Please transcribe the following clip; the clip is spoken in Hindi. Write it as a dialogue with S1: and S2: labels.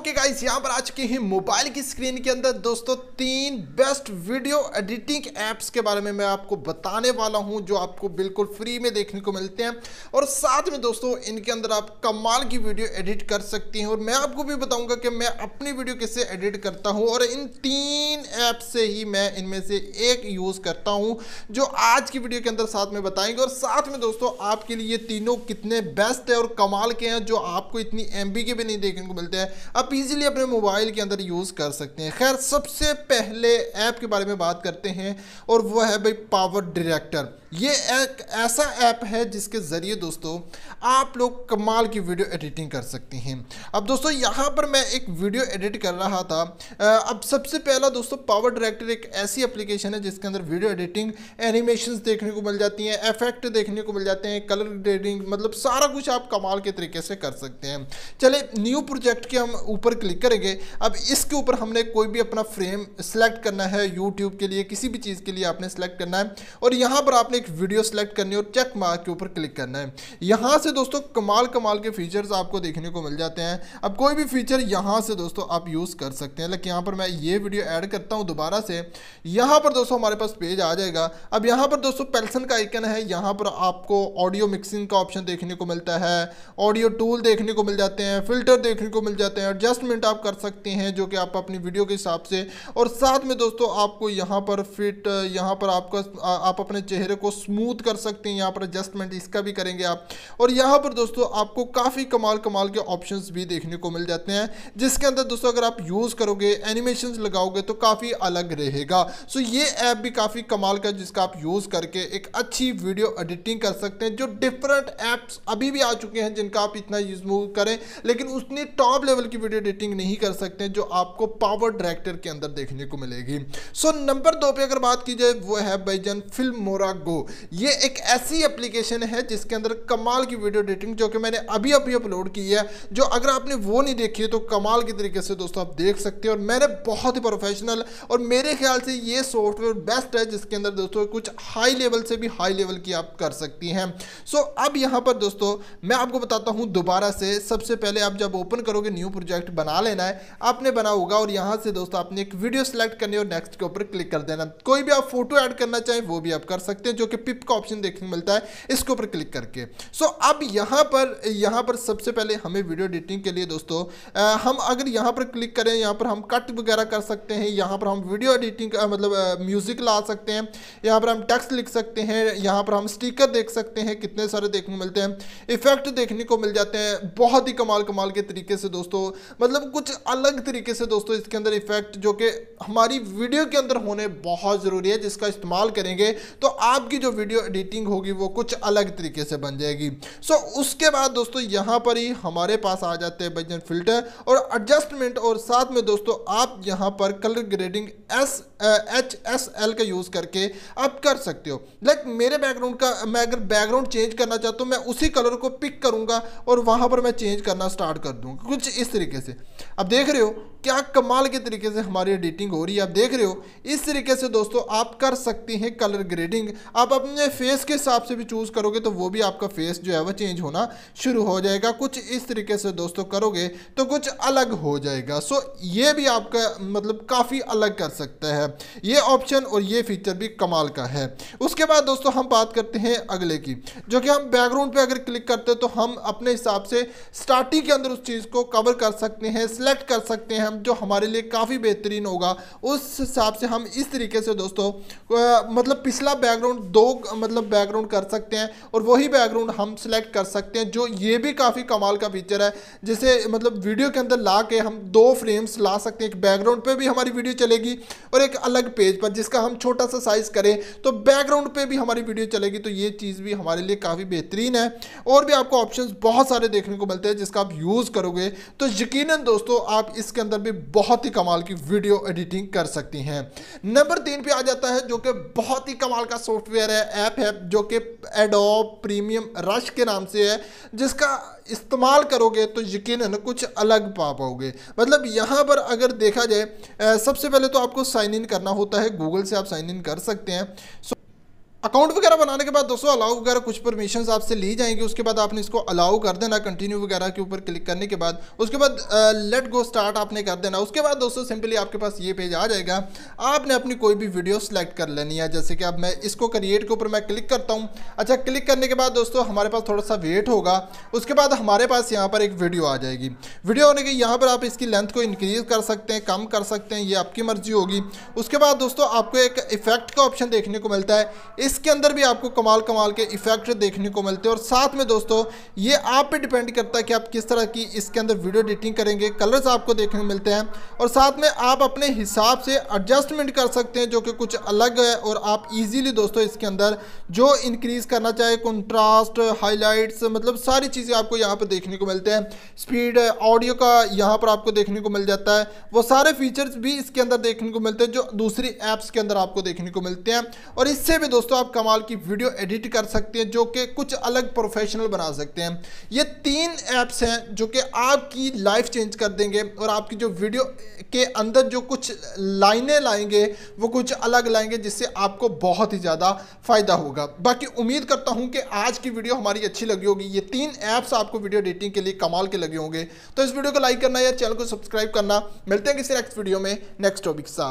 S1: ओके गाइस यहाँ पर आ चुके हैं मोबाइल की स्क्रीन के अंदर दोस्तों तीन बेस्ट वीडियो एडिटिंग ऐप्स के बारे में मैं आपको बताने वाला हूँ जो आपको बिल्कुल फ्री में देखने को मिलते हैं और साथ में दोस्तों इनके अंदर आप कमाल की वीडियो एडिट कर सकती हैं और मैं आपको भी बताऊँगा कि मैं अपनी वीडियो कैसे एडिट करता हूँ और इन तीन ऐप से ही मैं इनमें से एक यूज़ करता हूँ जो आज की वीडियो के अंदर साथ में बताएंगे और साथ में दोस्तों आपके लिए तीनों कितने बेस्ट है और कमाल के हैं जो आपको इतनी एम के भी नहीं देखने को मिलते हैं अब आप इजीली अपने मोबाइल के अंदर यूज़ कर सकते हैं खैर सबसे पहले ऐप के बारे में बात करते हैं और वो है भाई पावर डायरेक्टर ये एक ऐसा ऐप है जिसके ज़रिए दोस्तों आप लोग कमाल की वीडियो एडिटिंग कर सकते हैं अब दोस्तों यहाँ पर मैं एक वीडियो एडिट कर रहा था अब सबसे पहला दोस्तों पावर डायरेक्टर एक ऐसी एप्लीकेशन है जिसके अंदर वीडियो एडिटिंग एनिमेशन देखने को मिल जाती हैं एफेक्ट देखने को मिल जाते हैं कलर ग्रेडिंग मतलब सारा कुछ आप कमाल के तरीके से कर सकते हैं चले न्यू प्रोजेक्ट के हम ऊपर क्लिक करेंगे अब इसके ऊपर हमने कोई भी अपना फ्रेम सेलेक्ट करना है यूट्यूब के लिए किसी भी चीज़ के लिए आपने सेलेक्ट करना है और यहाँ पर आपने एक वीडियो सेलेक्ट करनी है और चेक मार्क के ऊपर क्लिक करना है यहाँ से दोस्तों कमाल कमाल के फीचर्स आपको देखने को मिल जाते हैं अब कोई भी फीचर यहाँ से दोस्तों आप यूज़ कर सकते हैं लेकिन यहाँ पर मैं ये वीडियो ऐड करता हूँ दोबारा से यहाँ पर दोस्तों हमारे पास पेज आ जाएगा अब यहाँ पर दोस्तों पेल्सन का आइकन है यहाँ पर आपको ऑडियो मिक्सिंग का ऑप्शन देखने को मिलता है ऑडियो टूल देखने को मिल जाते हैं फिल्टर देखने को मिल जाते हैं एडजस्टमेंट आप कर सकते हैं जो कि आप अपनी वीडियो के हिसाब से और साथ में दोस्तों आपको यहाँ पर फिट यहाँ पर आपका आप अपने चेहरे को स्मूथ कर सकते हैं यहाँ पर एडजस्टमेंट इसका भी करेंगे आप और यहाँ पर दोस्तों आपको काफ़ी कमाल कमाल के ऑप्शन भी देखने को मिल जाते हैं जिसके अंदर दोस्तों अगर आप यूज़ करोगे एनिमेशन लगाओगे तो काफ़ी अलग रहेगा सो ये ऐप भी काफ़ी कमाल का जिसका आप यूज़ करके एक अच्छी वीडियो एडिटिंग कर सकते हैं जो डिफरेंट ऐप्स अभी भी आ चुके हैं जिनका आप इतना यूज करें लेकिन उसने टॉप लेवल की वीडियो एडिटिंग नहीं कर सकते जो आपको पावर डायरेक्टर के अंदर देखने को मिलेगी सो so, नंबर दो पे अगर बात की जाए वो है भाईजान फिल्म मोरा गो ये एक ऐसी एप्लीकेशन है जिसके अंदर कमाल की वीडियो एडिटिंग जो कि मैंने अभी अभी अपलोड की है जो अगर आपने वो नहीं देखी है तो कमाल के तरीके से दोस्तों आप देख सकते हैं और मैंने बहुत ही प्रोफेशनल और मेरे ख्याल से ये सॉफ्टवेयर बेस्ट है जिसके अंदर दोस्तों कुछ हाई लेवल से भी हाई लेवल की आप कर सकती हैं सो so, अब यहाँ पर दोस्तों मैं आपको बताता हूँ दोबारा से सबसे पहले आप जब ओपन करोगे न्यू प्रोजेक्ट प्रोजेक्ट बना लेना है आपने बना होगा और यहाँ से दोस्तों आपने एक वीडियो सेलेक्ट करनी और नेक्स्ट के ऊपर क्लिक कर देना कोई भी आप फोटो ऐड करना चाहें वो भी आप कर सकते हैं जो कि पिप का ऑप्शन देखने को मिलता है इसके ऊपर क्लिक करके सो अब यहाँ पर यहाँ पर सबसे पहले हमें वीडियो एडिटिंग के लिए दोस्तों हम अगर यहाँ पर क्लिक करें यहाँ पर हम कट वगैरह कर सकते हैं यहाँ पर हम वीडियो एडिटिंग मतलब म्यूज़िक ला सकते हैं यहाँ पर हम टेक्स्ट लिख सकते हैं यहाँ पर हम स्टिकर देख सकते हैं कितने सारे देखने को मिलते हैं इफेक्ट देखने को मिल जाते हैं बहुत ही कमाल कमाल के तरीके से दोस्तों मतलब कुछ अलग तरीके से दोस्तों इसके अंदर इफेक्ट जो कि हमारी वीडियो के अंदर होने बहुत ज़रूरी है जिसका इस्तेमाल करेंगे तो आपकी जो वीडियो एडिटिंग होगी वो कुछ अलग तरीके से बन जाएगी सो उसके बाद दोस्तों यहाँ पर ही हमारे पास आ जाते हैं बजन फिल्टर और एडजस्टमेंट और साथ में दोस्तों आप यहाँ पर colour grading S H S L का यूज़ करके आप कर सकते हो लाइक मेरे बैकग्राउंड का मैं अगर बैकग्राउंड चेंज करना चाहता हूँ मैं उसी कलर को पिक करूँगा और वहाँ पर मैं चेंज करना स्टार्ट कर दूँ कुछ इस तरीके से से अब देख रहे हो क्या कमाल के तरीके से हमारी एडिटिंग हो रही है आप देख रहे हो इस तरीके से दोस्तों आप कर सकती हैं कलर ग्रेडिंग आप अपने फेस के हिसाब से भी चूज़ करोगे तो वो भी आपका फेस जो है वो चेंज होना शुरू हो जाएगा कुछ इस तरीके से दोस्तों करोगे तो कुछ अलग हो जाएगा सो ये भी आपका मतलब काफ़ी अलग कर सकता है ये ऑप्शन और ये फीचर भी कमाल का है उसके बाद दोस्तों हम बात करते हैं अगले की जो कि हम बैकग्राउंड पर अगर क्लिक करते हैं तो हम अपने हिसाब से स्टार्टिंग के अंदर उस चीज़ को कवर कर सकते सकते हैं सिलेक्ट कर सकते हैं हम जो हमारे लिए काफ़ी बेहतरीन होगा उस हिसाब से हम इस तरीके से दोस्तों मतलब पिछला बैकग्राउंड दो मतलब बैकग्राउंड कर सकते हैं और वही बैकग्राउंड हम सिलेक्ट कर सकते हैं जो ये भी काफ़ी कमाल का फीचर है जैसे मतलब वीडियो के अंदर ला के हम दो फ्रेम्स ला सकते हैं एक बैकग्राउंड पर भी हमारी वीडियो चलेगी और एक अलग पेज पर जिसका हम छोटा सा साइज़ करें तो बैकग्राउंड पर भी हमारी वीडियो चलेगी तो ये चीज़ भी हमारे लिए काफ़ी बेहतरीन है और भी आपको ऑप्शन बहुत सारे देखने को मिलते हैं जिसका आप यूज़ करोगे तो यकीन यकीनन दोस्तों आप इसके अंदर भी बहुत ही कमाल की वीडियो एडिटिंग कर सकती हैं नंबर तीन पे आ जाता है जो कि बहुत ही कमाल का सॉफ्टवेयर है ऐप है जो कि एडोब प्रीमियम रश के नाम से है जिसका इस्तेमाल करोगे तो यकीनन कुछ अलग पा पाओगे मतलब यहाँ पर अगर देखा जाए सबसे पहले तो आपको साइन इन करना होता है गूगल से आप साइन इन कर सकते हैं सो अकाउंट वगैरह बनाने के बाद दोस्तों अलाउ वगैरह कुछ परमिशन आपसे ली जाएंगी उसके बाद आपने इसको अलाउ कर देना कंटिन्यू वगैरह के ऊपर क्लिक करने के बाद उसके बाद लेट गो स्टार्ट आपने कर देना उसके बाद दोस्तों सिंपली आपके पास ये पेज आ जाएगा आपने अपनी कोई भी वीडियो सेलेक्ट कर लेनी है जैसे कि अब मैं इसको क्रिएट के ऊपर मैं क्लिक करता हूँ अच्छा क्लिक करने के बाद दोस्तों हमारे पास थोड़ा सा वेट होगा उसके बाद हमारे पास यहाँ पर एक वीडियो आ जाएगी वीडियो होने के यहाँ पर आप इसकी लेंथ को इंक्रीज कर सकते हैं कम कर सकते हैं ये आपकी मर्जी होगी उसके बाद दोस्तों आपको एक इफेक्ट का ऑप्शन देखने को मिलता है इसके अंदर भी आपको कमाल कमाल के इफेक्ट देखने को मिलते हैं और साथ में दोस्तों ये आप पे डिपेंड करता है कि आप किस तरह की इसके अंदर वीडियो एडिटिंग करेंगे कलर्स आपको देखने को मिलते हैं और साथ में आप अपने हिसाब से एडजस्टमेंट कर सकते हैं जो कि कुछ अलग है और आप इजीली दोस्तों इसके अंदर जो इंक्रीज़ करना चाहे कंट्रास्ट हाईलाइट्स मतलब सारी चीज़ें आपको यहाँ पर देखने को मिलते हैं स्पीड ऑडियो का यहाँ पर आपको देखने को मिल जाता है वो सारे फीचर्स भी इसके अंदर देखने को मिलते हैं जो दूसरी एप्स के अंदर आपको देखने को मिलते हैं और इससे भी दोस्तों आप कमाल की वीडियो एडिट कर सकते हैं जो कि कुछ अलग प्रोफेशनल बना सकते हैं ये तीन ऐप्स हैं जो कि आपकी लाइफ चेंज कर देंगे और आपकी जो वीडियो के अंदर जो कुछ लाइनें लाएंगे वो कुछ अलग लाएंगे जिससे आपको बहुत ही ज़्यादा फ़ायदा होगा बाकी उम्मीद करता हूँ कि आज की वीडियो हमारी अच्छी लगी होगी ये तीन ऐप्स आपको वीडियो एडिटिंग के लिए कमाल के लगे होंगे तो इस वीडियो को लाइक करना या चैनल को सब्सक्राइब करना मिलते हैं किसी नेक्स्ट वीडियो में नेक्स्ट टॉपिक के साथ